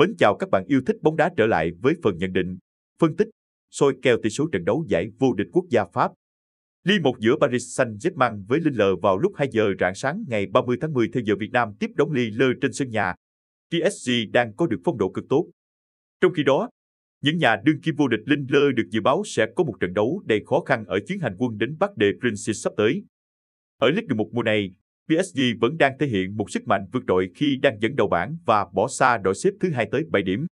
Mến chào các bạn yêu thích bóng đá trở lại với phần nhận định, phân tích, soi kèo tỷ số trận đấu giải vô địch quốc gia Pháp. Ly một giữa Paris Saint-Germain với Linh L vào lúc 2 giờ rạng sáng ngày 30 tháng 10 theo giờ Việt Nam tiếp đón Ly Lơ trên sân nhà. PSG đang có được phong độ cực tốt. Trong khi đó, những nhà đương kim vô địch Linh Lơ được dự báo sẽ có một trận đấu đầy khó khăn ở chuyến hành quân đến Bắc Đề Prince sắp tới. Ở Ligue 1 mùa này, PSG vẫn đang thể hiện một sức mạnh vượt trội khi đang dẫn đầu bảng và bỏ xa đội xếp thứ hai tới 7 điểm.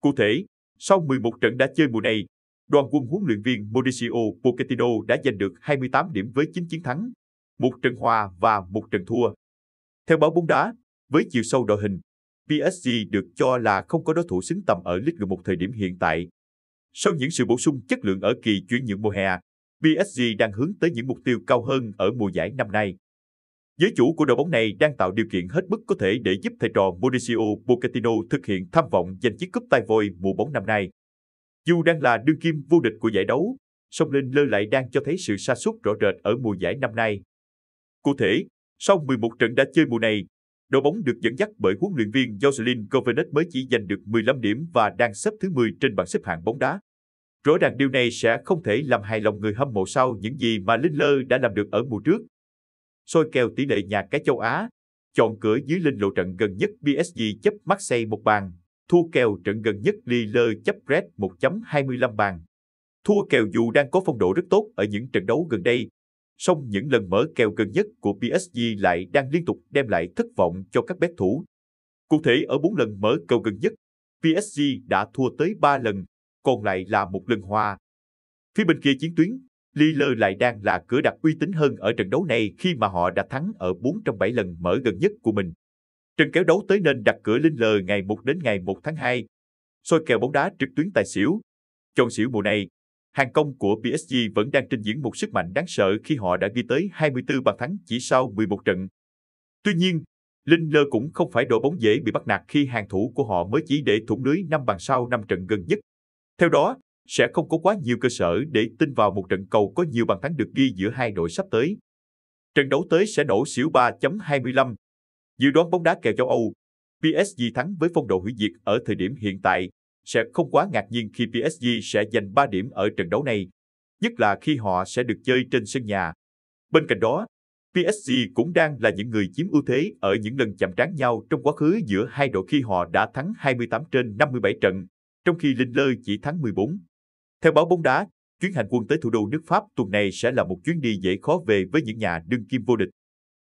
Cụ thể, sau 11 trận đã chơi mùa này, đoàn quân huấn luyện viên Mauricio Pochettino đã giành được 28 điểm với 9 chiến thắng, một trận hòa và một trận thua. Theo báo bóng đá, với chiều sâu đội hình, PSG được cho là không có đối thủ xứng tầm ở League một thời điểm hiện tại. Sau những sự bổ sung chất lượng ở kỳ chuyển nhượng mùa hè, PSG đang hướng tới những mục tiêu cao hơn ở mùa giải năm nay. Giới chủ của đội bóng này đang tạo điều kiện hết mức có thể để giúp thầy trò Mauricio Pochettino thực hiện tham vọng giành chiếc cúp tay vôi mùa bóng năm nay. Dù đang là đương kim vô địch của giải đấu, song Linh Lơ lại đang cho thấy sự sa sút rõ rệt ở mùa giải năm nay. Cụ thể, sau 11 trận đã chơi mùa này, đội bóng được dẫn dắt bởi huấn luyện viên Jocelyn Govenet mới chỉ giành được 15 điểm và đang xếp thứ 10 trên bảng xếp hạng bóng đá. Rõ ràng điều này sẽ không thể làm hài lòng người hâm mộ sau những gì mà Linh Lơ đã làm được ở mùa trước soi kèo tỷ lệ nhà cái châu Á, chọn cửa dưới linh lộ trận gần nhất PSG chấp Marseille một bàn, thua kèo trận gần nhất Lille chấp Red 1.25 bàn. Thua kèo dù đang có phong độ rất tốt ở những trận đấu gần đây, song những lần mở kèo gần nhất của PSG lại đang liên tục đem lại thất vọng cho các bet thủ. Cụ thể ở 4 lần mở kèo gần nhất, PSG đã thua tới 3 lần, còn lại là một lần hòa. Phía bên kia chiến tuyến, Lille lại đang là cửa đặt uy tín hơn ở trận đấu này khi mà họ đã thắng ở 4 trong 7 lần mở gần nhất của mình. Trận kéo đấu tới nên đặt cửa Lille ngày 1 đến ngày 1 tháng 2. Soi kèo bóng đá trực tuyến tài xỉu. Trong xỉu mùa này, hàng công của PSG vẫn đang trình diễn một sức mạnh đáng sợ khi họ đã ghi tới 24 bàn thắng chỉ sau 11 trận. Tuy nhiên, Lille cũng không phải đội bóng dễ bị bắt nạt khi hàng thủ của họ mới chỉ để thủng lưới 5 bàn sau 5 trận gần nhất. Theo đó, sẽ không có quá nhiều cơ sở để tin vào một trận cầu có nhiều bàn thắng được ghi giữa hai đội sắp tới. Trận đấu tới sẽ đổ xỉu 3.25. Dự đoán bóng đá kèo châu Âu, PSG thắng với phong độ hủy diệt ở thời điểm hiện tại sẽ không quá ngạc nhiên khi PSG sẽ giành 3 điểm ở trận đấu này, nhất là khi họ sẽ được chơi trên sân nhà. Bên cạnh đó, PSG cũng đang là những người chiếm ưu thế ở những lần chạm trán nhau trong quá khứ giữa hai đội khi họ đã thắng 28 trên 57 trận, trong khi Linh Lơ chỉ thắng 14. Theo báo bóng đá, chuyến hành quân tới thủ đô nước Pháp tuần này sẽ là một chuyến đi dễ khó về với những nhà đương kim vô địch.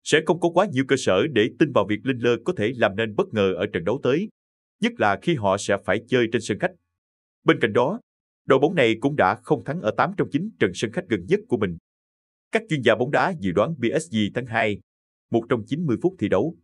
Sẽ không có quá nhiều cơ sở để tin vào việc Linh Lơ có thể làm nên bất ngờ ở trận đấu tới, nhất là khi họ sẽ phải chơi trên sân khách. Bên cạnh đó, đội bóng này cũng đã không thắng ở 8 trong 9 trận sân khách gần nhất của mình. Các chuyên gia bóng đá dự đoán PSG thắng 2, 1 trong 90 phút thi đấu.